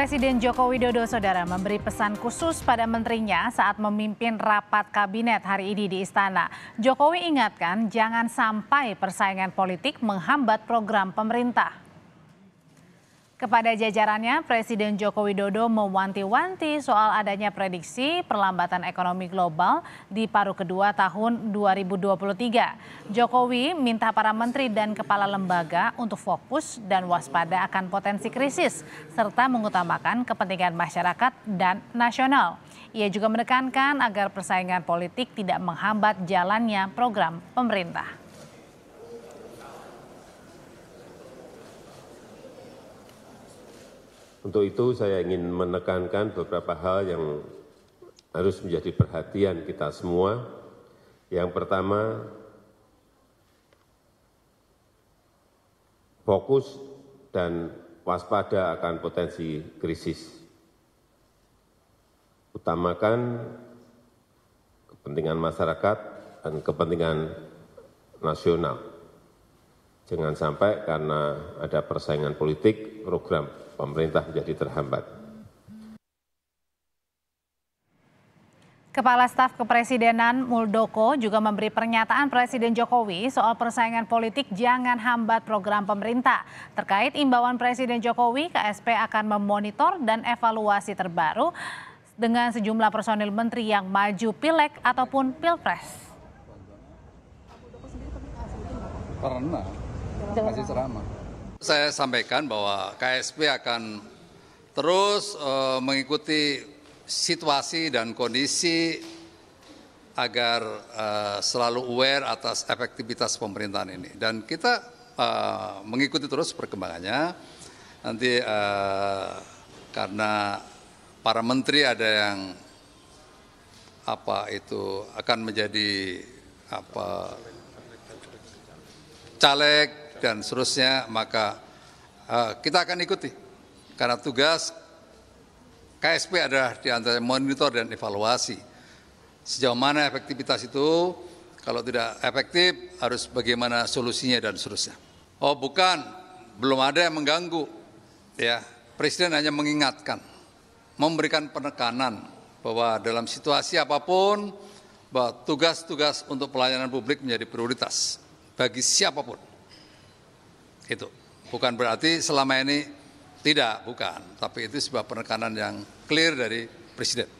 Presiden Joko Widodo Saudara memberi pesan khusus pada menterinya saat memimpin rapat kabinet hari ini di istana. Jokowi ingatkan jangan sampai persaingan politik menghambat program pemerintah. Kepada jajarannya, Presiden Joko Widodo mewanti-wanti soal adanya prediksi perlambatan ekonomi global di paruh kedua tahun 2023. Jokowi minta para menteri dan kepala lembaga untuk fokus dan waspada akan potensi krisis, serta mengutamakan kepentingan masyarakat dan nasional. Ia juga menekankan agar persaingan politik tidak menghambat jalannya program pemerintah. Untuk itu saya ingin menekankan beberapa hal yang harus menjadi perhatian kita semua. Yang pertama, fokus dan waspada akan potensi krisis. Utamakan kepentingan masyarakat dan kepentingan nasional. Jangan sampai karena ada persaingan politik, program pemerintah menjadi terhambat. Kepala Staf Kepresidenan Muldoko juga memberi pernyataan Presiden Jokowi soal persaingan politik jangan hambat program pemerintah. Terkait imbauan Presiden Jokowi, KSP akan memonitor dan evaluasi terbaru dengan sejumlah personil menteri yang maju pilek ataupun pilpres. Pernah. Kasih ceramah. Saya sampaikan bahwa KSP akan terus uh, mengikuti situasi dan kondisi agar uh, selalu aware atas efektivitas pemerintahan ini. Dan kita uh, mengikuti terus perkembangannya. Nanti uh, karena para menteri ada yang apa itu akan menjadi apa caleg dan seterusnya maka uh, kita akan ikuti karena tugas KSP adalah di antara monitor dan evaluasi sejauh mana efektivitas itu kalau tidak efektif harus bagaimana solusinya dan seterusnya oh bukan belum ada yang mengganggu ya presiden hanya mengingatkan memberikan penekanan bahwa dalam situasi apapun bahwa tugas-tugas untuk pelayanan publik menjadi prioritas bagi siapapun itu bukan berarti selama ini tidak, bukan. Tapi itu sebuah penekanan yang clear dari Presiden.